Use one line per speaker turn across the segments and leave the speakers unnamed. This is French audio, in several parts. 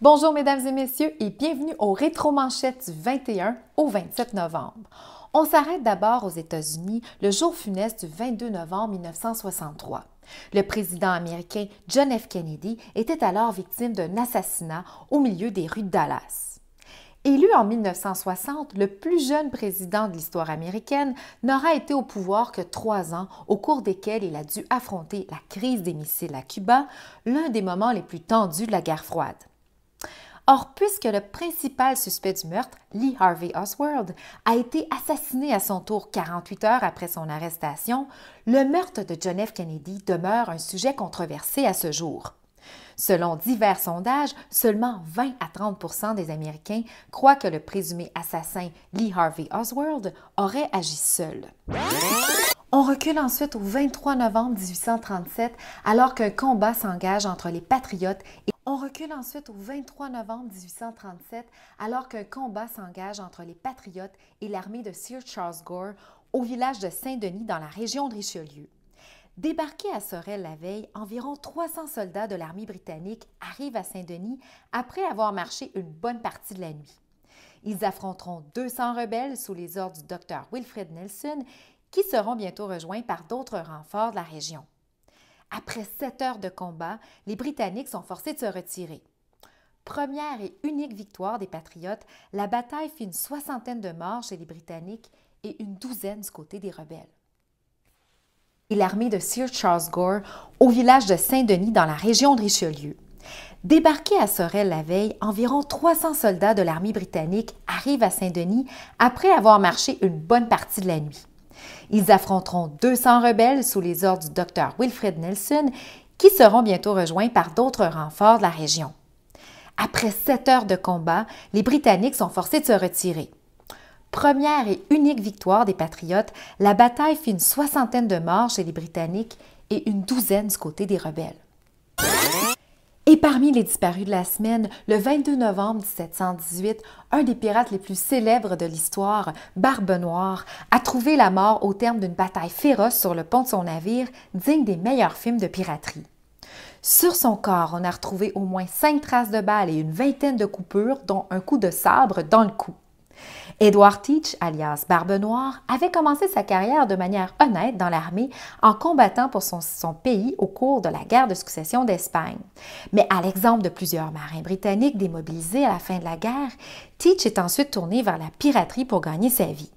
Bonjour mesdames et messieurs et bienvenue au Rétro Manchette du 21 au 27 novembre. On s'arrête d'abord aux États-Unis le jour funeste du 22 novembre 1963. Le président américain John F. Kennedy était alors victime d'un assassinat au milieu des rues de Dallas. Élu en 1960, le plus jeune président de l'histoire américaine n'aura été au pouvoir que trois ans, au cours desquels il a dû affronter la crise des missiles à Cuba, l'un des moments les plus tendus de la guerre froide. Or, puisque le principal suspect du meurtre, Lee Harvey Oswald, a été assassiné à son tour 48 heures après son arrestation, le meurtre de John F. Kennedy demeure un sujet controversé à ce jour. Selon divers sondages, seulement 20 à 30 des Américains croient que le présumé assassin Lee Harvey Oswald aurait agi seul. On recule ensuite au 23 novembre 1837, alors qu'un combat s'engage entre les patriotes et on recule ensuite au 23 novembre 1837, alors qu'un combat s'engage entre les patriotes et l'armée de Sir Charles Gore au village de Saint-Denis dans la région de Richelieu. Débarqués à Sorel la veille, environ 300 soldats de l'armée britannique arrivent à Saint-Denis après avoir marché une bonne partie de la nuit. Ils affronteront 200 rebelles sous les ordres du docteur Wilfred Nelson, qui seront bientôt rejoints par d'autres renforts de la région. Après sept heures de combat, les Britanniques sont forcés de se retirer. Première et unique victoire des Patriotes, la bataille fit une soixantaine de morts chez les Britanniques et une douzaine du côté des rebelles et l'armée de Sir Charles Gore au village de Saint-Denis dans la région de Richelieu. Débarqués à Sorel la veille, environ 300 soldats de l'armée britannique arrivent à Saint-Denis après avoir marché une bonne partie de la nuit. Ils affronteront 200 rebelles sous les ordres du docteur Wilfred Nelson qui seront bientôt rejoints par d'autres renforts de la région. Après sept heures de combat, les Britanniques sont forcés de se retirer. Première et unique victoire des Patriotes, la bataille fit une soixantaine de morts chez les Britanniques et une douzaine du côté des rebelles. Et parmi les disparus de la semaine, le 22 novembre 1718, un des pirates les plus célèbres de l'histoire, Barbe Noire, a trouvé la mort au terme d'une bataille féroce sur le pont de son navire, digne des meilleurs films de piraterie. Sur son corps, on a retrouvé au moins cinq traces de balles et une vingtaine de coupures, dont un coup de sabre dans le cou. Edward Teach, alias Barbe Noire, avait commencé sa carrière de manière honnête dans l'armée en combattant pour son, pays au cours de la guerre de succession d'Espagne. Mais à l'exemple de plusieurs marins britanniques démobilisés à la fin de la guerre, Teach est ensuite tourné vers la piraterie pour gagner sa vie.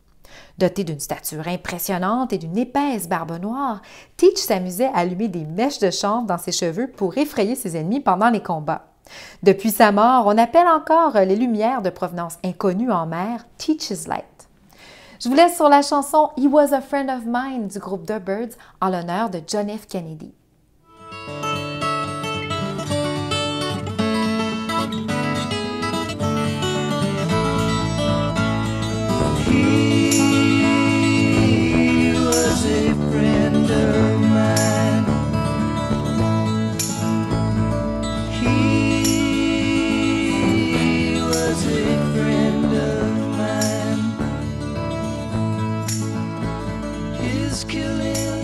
Doté d'une stature impressionnante et d'une épaisse barbe noire, Teach s'amusait à allumer des mèches de chanvre dans ses cheveux pour effrayer ses ennemis pendant les combats. Depuis sa mort, on appelle encore les lumières de provenance inconnue en mer «Teach's Light. Je vous laisse sur la chanson He Was a Friend of Mine du groupe The Birds en l'honneur de John F. Kennedy. killing